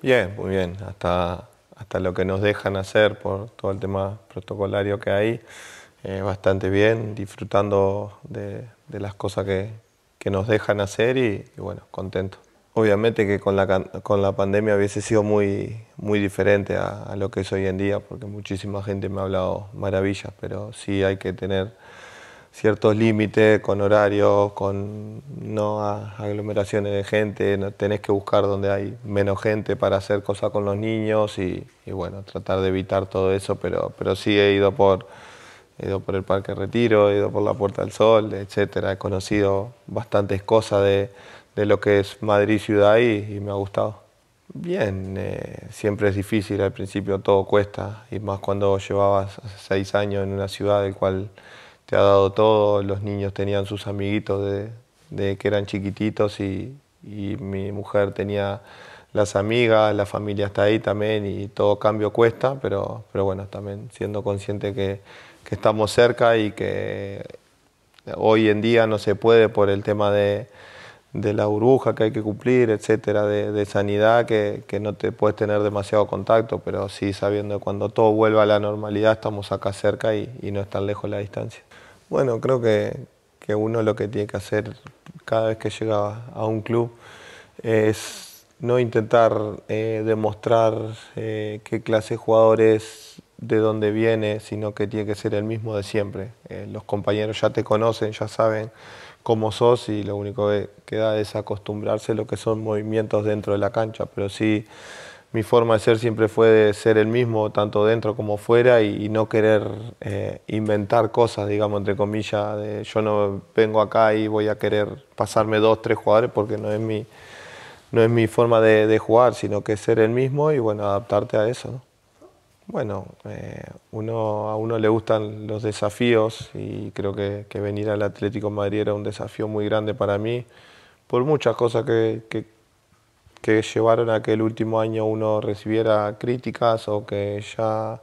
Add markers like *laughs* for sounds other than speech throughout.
Bien, muy bien. Hasta, hasta lo que nos dejan hacer por todo el tema protocolario que hay, eh, bastante bien, disfrutando de, las cosas que, que, nos dejan hacer y, bueno, contento. Obviamente que con la, con la pandemia hubiese sido muy, muy diferente a, a lo que es hoy en día, porque muchísima gente me ha hablado maravillas, pero sí hay que tener ciertos límites con horarios, con no aglomeraciones de gente, tenés que buscar donde hay menos gente para hacer cosas con los niños y, bueno, tratar de evitar todo eso, pero, sí he ido por el Parque Retiro, he ido por la Puerta del Sol, etcétera, he conocido bastantes cosas de, de lo que es Madrid ciudad y, y me ha gustado. Bien, eh, siempre es difícil, al principio todo cuesta, y más cuando llevabas seis años en una ciudad del cual te ha dado todo. Los niños tenían sus amiguitos de, que eran chiquititos y, mi mujer tenía las amigas, la familia está ahí también y todo cambio cuesta, pero, pero bueno, también siendo consciente que, que estamos cerca y que hoy en día no se puede por el tema de, de la burbuja que hay que cumplir, etcétera, de, sanidad, que, que, no te puedes tener demasiado contacto, pero sí sabiendo que cuando todo vuelva a la normalidad estamos acá cerca y no es tan lejos la distancia. Bueno, creo que, uno lo que tiene que hacer cada vez que llega a un club es no intentar eh, demostrar eh, qué clase de jugador es, de dónde viene, sino que tiene que ser el mismo de siempre. Eh, los compañeros ya te conocen, ya saben cómo sos y lo único que da es acostumbrarse a lo que son movimientos dentro de la cancha, pero sí mi forma de ser siempre fue de ser el mismo, tanto dentro como fuera, y, no querer eh, inventar cosas, digamos, entre comillas. yo no vengo acá y voy a querer pasarme dos, tres jugadores porque no es mi, no es mi forma de, jugar, sino que ser el mismo y, bueno, adaptarte a eso. Bueno, eh, uno, a uno le gustan los desafíos y creo que, venir al Atlético de Madrid era un desafío muy grande para mí por muchas cosas que que llevaron a que el último año uno recibiera críticas o que ya,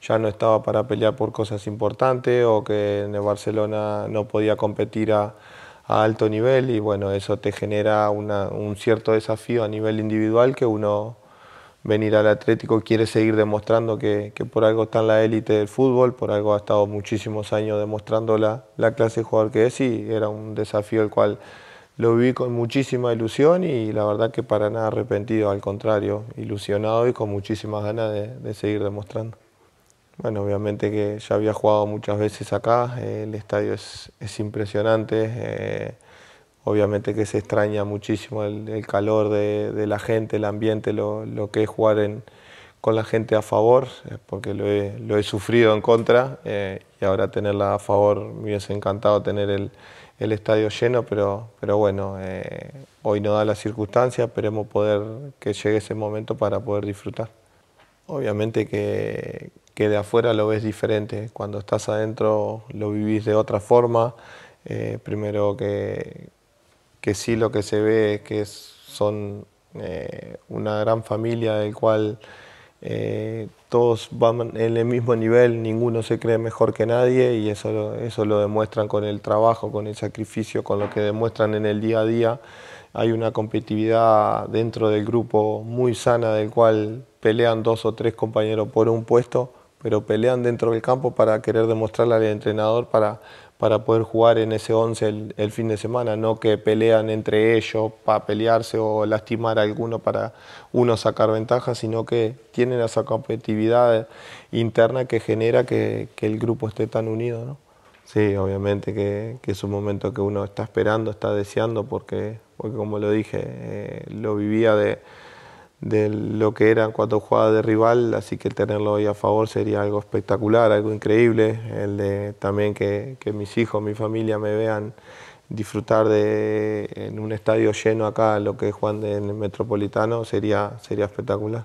ya no estaba para pelear por cosas importantes o que en el Barcelona no podía competir a, alto nivel y bueno, eso te genera un cierto desafío a nivel individual que uno venir al Atlético quiere seguir demostrando que, que por algo está en la élite del fútbol, por algo ha estado muchísimos años demostrando la, la clase de jugador que es y era un desafío el cual lo viví con muchísima ilusión y la verdad que para nada arrepentido, al contrario, ilusionado y con muchísimas ganas de, seguir demostrando. Bueno, obviamente que ya había jugado muchas veces acá, el estadio es, impresionante, eh, obviamente que se extraña muchísimo el, calor de, la gente, el ambiente, lo, que es jugar con la gente a favor, eh, porque lo he, lo he, sufrido en contra eh, y ahora tenerla a favor me hubiese encantado tener el el estadio lleno, pero, pero bueno, eh, hoy no da la circunstancia, esperemos poder que llegue ese momento para poder disfrutar. Obviamente que, que de afuera lo ves diferente, cuando estás adentro lo vivís de otra forma, eh, primero que, que sí lo que se ve es que son eh, una gran familia del cual todos van en el mismo nivel, ninguno se cree mejor que nadie y eso lo, eso lo demuestran con el trabajo, con el sacrificio, con lo que demuestran en el día a día. Hay una competitividad dentro del grupo muy sana del cual pelean dos o tres compañeros por un puesto, pero pelean dentro del campo para querer demostrarle al entrenador para, para poder jugar en ese 11 el, fin de semana, no que pelean entre ellos para pelearse o lastimar a alguno para uno sacar ventaja, sino que tienen esa competitividad interna que genera que, que el grupo esté tan unido. ¿no? Sí, obviamente que, que, es un momento que uno está esperando, está deseando, porque, porque como lo dije, eh, lo vivía de de lo que eran cuatro jugadas de rival, así que tenerlo hoy a favor sería algo espectacular, algo increíble. El de también que, que mis hijos, mi familia me vean disfrutar de en un estadio lleno acá, lo que es Juan del Metropolitano, sería, sería espectacular.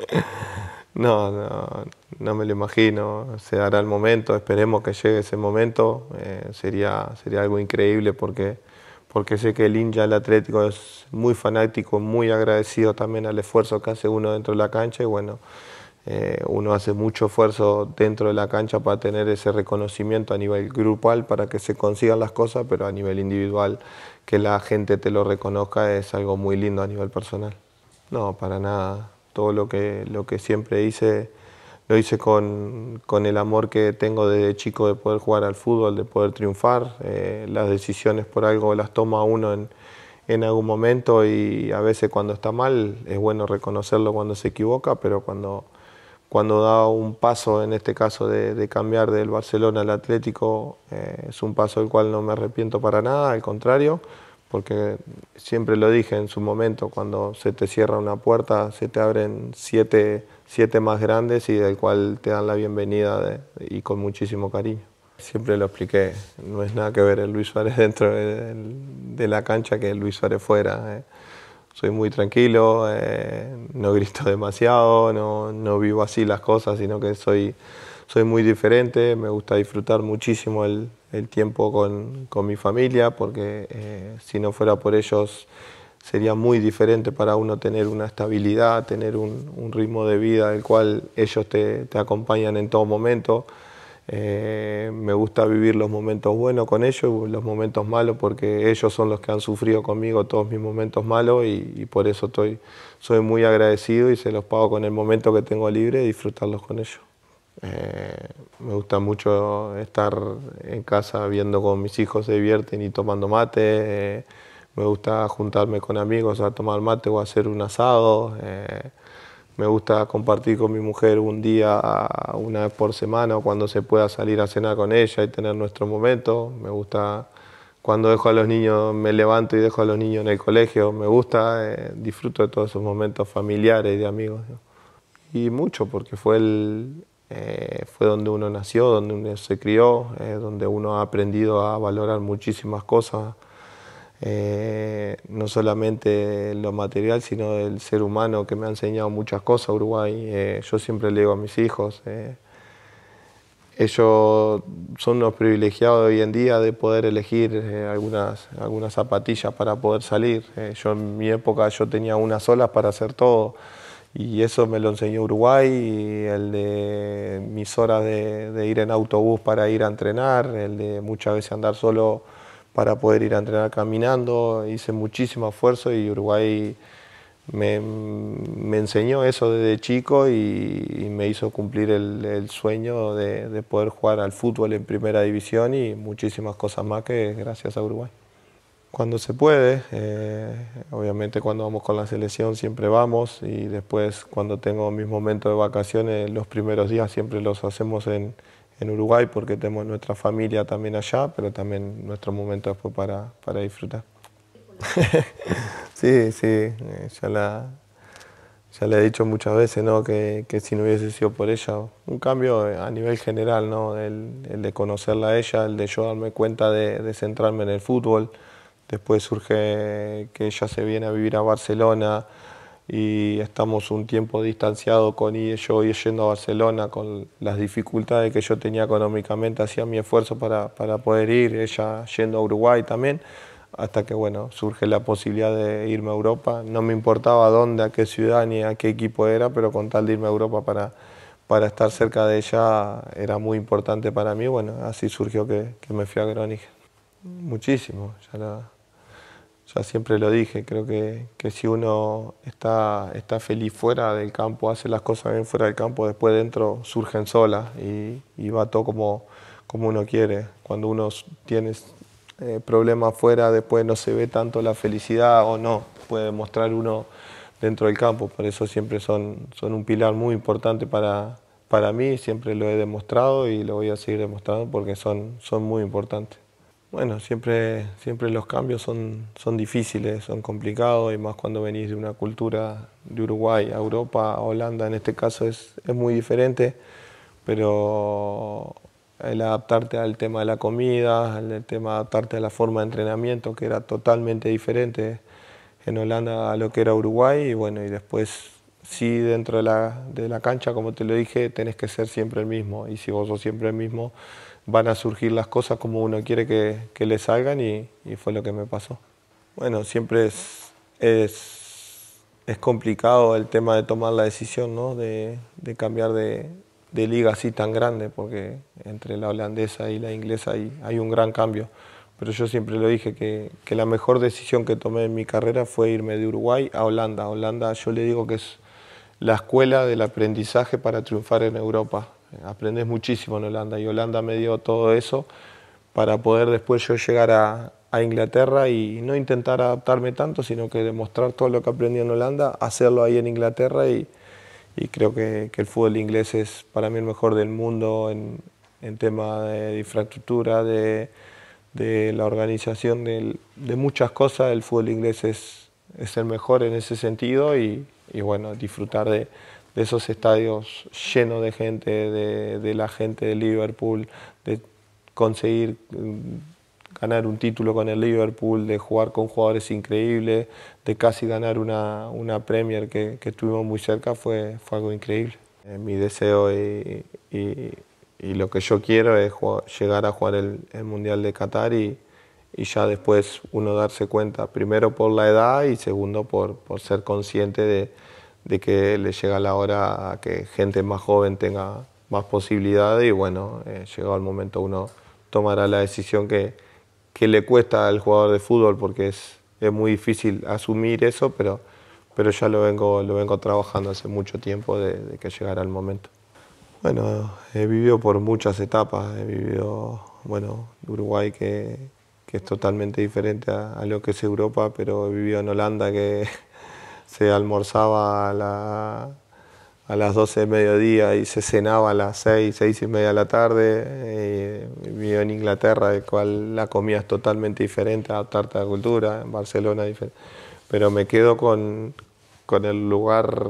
*laughs* no, no, no me lo imagino. Se dará el momento, esperemos que llegue ese momento. Eh, sería, sería algo increíble porque porque sé que el hincha del Atlético es muy fanático, muy agradecido también al esfuerzo que hace uno dentro de la cancha y bueno, eh, uno hace mucho esfuerzo dentro de la cancha para tener ese reconocimiento a nivel grupal para que se consigan las cosas, pero a nivel individual que la gente te lo reconozca es algo muy lindo a nivel personal. No, para nada. Todo lo que, lo que siempre hice lo hice con, el amor que tengo desde chico de poder jugar al fútbol, de poder triunfar. Eh, las decisiones por algo las toma uno en, en, algún momento y a veces cuando está mal es bueno reconocerlo cuando se equivoca, pero cuando, da un paso, en este caso de, cambiar del Barcelona al Atlético, eh, es un paso del cual no me arrepiento para nada, al contrario, porque siempre lo dije en su momento, cuando se te cierra una puerta, se te abren siete siete más grandes y del cual te dan la bienvenida y con muchísimo cariño. Siempre lo expliqué, no es nada que ver el Luis Suárez *laughs* dentro de, la cancha que el Luis Suárez fuera. Eh. Soy muy tranquilo, eh, no grito *laughs* demasiado, no, no, vivo así las cosas, sino que soy, soy muy diferente, me gusta disfrutar muchísimo el, el tiempo con, con, mi familia, porque eh, si no fuera por ellos sería muy diferente para uno tener una estabilidad, tener un, ritmo de vida del cual ellos te, acompañan en todo momento. Eh, me gusta vivir los momentos buenos con ellos, y los momentos malos, porque ellos son los que han sufrido conmigo todos mis momentos malos y, por eso soy muy agradecido y se los pago con el momento que tengo libre y disfrutarlos con ellos. Eh, me gusta mucho estar en casa viendo cómo mis hijos se divierten y tomando mate. Eh, me gusta juntarme con amigos a tomar mate o hacer un asado. Eh, me gusta compartir con mi mujer un día, una vez por semana, cuando se pueda salir a cenar con ella y tener nuestro momento. Me gusta cuando dejo a los niños, me levanto y dejo a los niños en el colegio. Me gusta, eh, disfruto de todos esos momentos familiares y de amigos. Y mucho, porque eh, fue, donde uno nació, donde uno se crió, donde uno ha aprendido a valorar muchísimas cosas eh, no solamente lo material, sino el ser humano que me ha enseñado muchas cosas Uruguay. Eh, yo siempre le digo a mis hijos, eh, ellos son los privilegiados de hoy en día de poder elegir algunas, algunas zapatillas para poder salir. yo en mi época yo tenía unas solas para hacer todo. Y eso me lo enseñó Uruguay, el de mis horas de, de ir en autobús para ir a entrenar, el de muchas veces andar solo para poder ir a entrenar caminando. Hice muchísimo esfuerzo y Uruguay me, me enseñó eso desde chico y, me hizo cumplir el, sueño de, poder jugar al fútbol en primera división y muchísimas cosas más que gracias a Uruguay. Cuando se puede, eh, obviamente cuando vamos con la selección siempre vamos y después cuando tengo mis momentos de vacaciones, los primeros días siempre los hacemos en, en Uruguay porque tenemos nuestra familia también allá, pero también nuestro momento después para, para disfrutar. *laughs* sí, sí, eh, ya la, ya le he dicho muchas veces ¿no? que, que, si no hubiese sido por ella, un cambio eh, a nivel general, ¿no? el, el de conocerla a ella, el de yo darme cuenta de, de, centrarme en el fútbol. Después surge que ella se viene a vivir a Barcelona, y estamos un tiempo distanciados con yo yendo a Barcelona con las dificultades que yo tenía económicamente, hacía mi esfuerzo para, para, poder ir, ella yendo a Uruguay también, hasta que bueno, surge la posibilidad de irme a Europa. No me importaba dónde, a qué ciudad ni a qué equipo era, pero con tal de irme a Europa para, para estar cerca de ella era muy importante para mí. Bueno, así surgió que, que me fui a Groningen. Muchísimo, ya la, siempre lo dije, creo que, que si uno está, está, feliz fuera del campo, hace las cosas bien fuera del campo, después dentro surgen solas y, va todo como, como uno quiere. Cuando uno tiene eh, problemas fuera, después no se ve tanto la felicidad o no, puede mostrar uno dentro del campo, por eso siempre son, son un pilar muy importante para, para mí, siempre lo he demostrado y lo voy a seguir demostrando porque son, son muy importantes. Bueno, siempre, siempre los cambios son, son difíciles, son complicados y más cuando venís de una cultura de Uruguay a Europa, a Holanda, en este caso es, es muy diferente, pero el adaptarte al tema de la comida, el tema de adaptarte a la forma de entrenamiento que era totalmente diferente en Holanda a lo que era Uruguay y bueno, y después sí dentro de la, de la cancha, como te lo dije, tenés que ser siempre el mismo y si vos sos siempre el mismo, van a surgir las cosas como uno quiere que, que le salgan y, y, fue lo que me pasó. Bueno, siempre es, es, es, complicado el tema de tomar la decisión, ¿no? de, de cambiar de, de, liga así tan grande, porque entre la holandesa y la inglesa hay, hay un gran cambio. Pero yo siempre lo dije que, que, la mejor decisión que tomé en mi carrera fue irme de Uruguay a Holanda. Holanda yo le digo que es la escuela del aprendizaje para triunfar en Europa aprendes muchísimo en Holanda y Holanda me dio todo eso para poder después yo llegar a, Inglaterra y no intentar adaptarme tanto, sino que demostrar todo lo que aprendí en Holanda, hacerlo ahí en Inglaterra y, creo que, el fútbol inglés es para mí el mejor del mundo en, tema de infraestructura, de, la organización, de, muchas cosas. El fútbol inglés es, es el mejor en ese sentido y bueno, disfrutar de, de esos estadios llenos de gente, de, la gente de Liverpool, de conseguir mm, ganar un título con el Liverpool, de jugar con jugadores increíbles, de casi ganar una, una Premier que, que, estuvimos muy cerca, fue, fue algo increíble. Eh, mi deseo y, y, lo que yo quiero es llegar a jugar el, el Mundial de Qatar y, y, ya después uno darse cuenta, primero por la edad y segundo por, por ser consciente de de que le llega la hora a que gente más joven tenga más posibilidades y bueno, eh, llegado el momento uno tomará la decisión que, que, le cuesta al jugador de fútbol porque es, es muy difícil asumir eso, pero, pero ya lo vengo, lo vengo trabajando hace mucho tiempo de, de que llegara el momento. Bueno, he vivido por muchas etapas, he vivido, bueno, Uruguay que, que es totalmente diferente a, a lo que es Europa, pero he vivido en Holanda que se almorzaba a, a las 12 de mediodía y se cenaba a las 6, 6 y media de la tarde. Y eh, en Inglaterra, de cual la comida es totalmente diferente, adaptarte a la cultura, en Barcelona diferente. Pero me quedo con, con el lugar,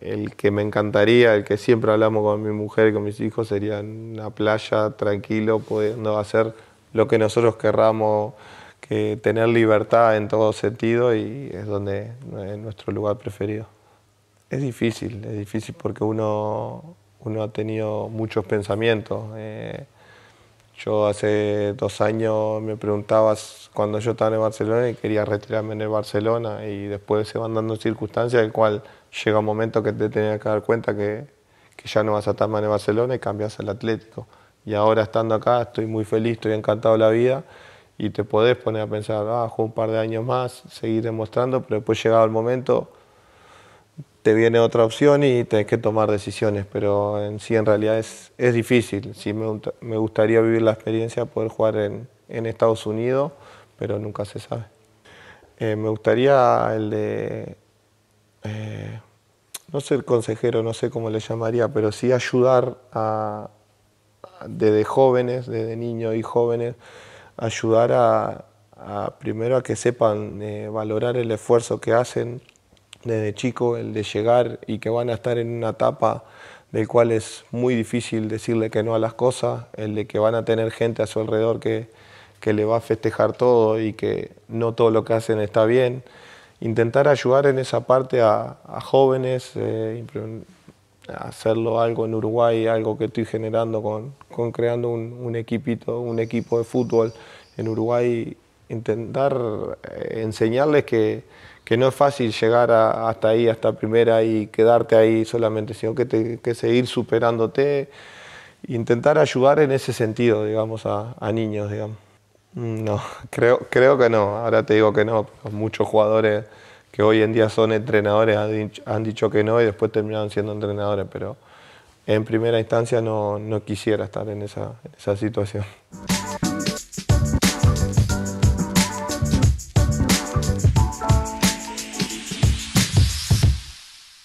el que me encantaría, el que siempre hablamos con mi mujer y con mis hijos, sería una playa tranquilo, pudiendo hacer lo que nosotros querramos eh, tener libertad en todo sentido y es donde es eh, nuestro lugar preferido. Es difícil, es difícil porque uno, uno ha tenido muchos pensamientos. Eh, yo hace dos años me preguntabas cuando yo estaba en Barcelona y quería retirarme en el Barcelona y después se van dando circunstancias en cual llega un momento que te tenías que dar cuenta que, que ya no vas a estar más en Barcelona y cambias al Atlético. Y ahora estando acá estoy muy feliz, estoy encantado de la vida y te podés poner a pensar, ah, jugar un par de años más, seguir demostrando, pero después llegado el momento te viene otra opción y tenés que tomar decisiones, pero en sí en realidad es, difícil. Sí me, me, gustaría vivir la experiencia, de poder jugar en, en Estados Unidos, pero nunca se sabe. Eh, me gustaría el de, eh, no ser consejero, no sé cómo le llamaría, pero sí ayudar a, desde jóvenes, desde niños y jóvenes, ayudar a, primero a que sepan eh, valorar el esfuerzo que hacen desde chico, el de llegar y que van a estar en una etapa del cual es muy difícil decirle que no a las cosas, el de que van a tener gente a su alrededor que, que le va a festejar todo y que no todo lo que hacen está bien. Intentar ayudar en esa parte a, jóvenes, eh, hacerlo algo en Uruguay, algo que estoy generando con, con creando un, un, equipito, un equipo de fútbol en Uruguay, intentar eh, enseñarles que, que, no es fácil llegar hasta ahí, hasta primera y quedarte ahí solamente, sino que, te, que seguir superándote, intentar ayudar en ese sentido, digamos, a, niños, digamos. Mm, no, *laughs* creo, creo que no, ahora te digo que no, muchos jugadores que hoy en día son entrenadores, han dicho, que no y después terminaron siendo entrenadores, pero en primera instancia no, no quisiera estar en esa, en esa situación.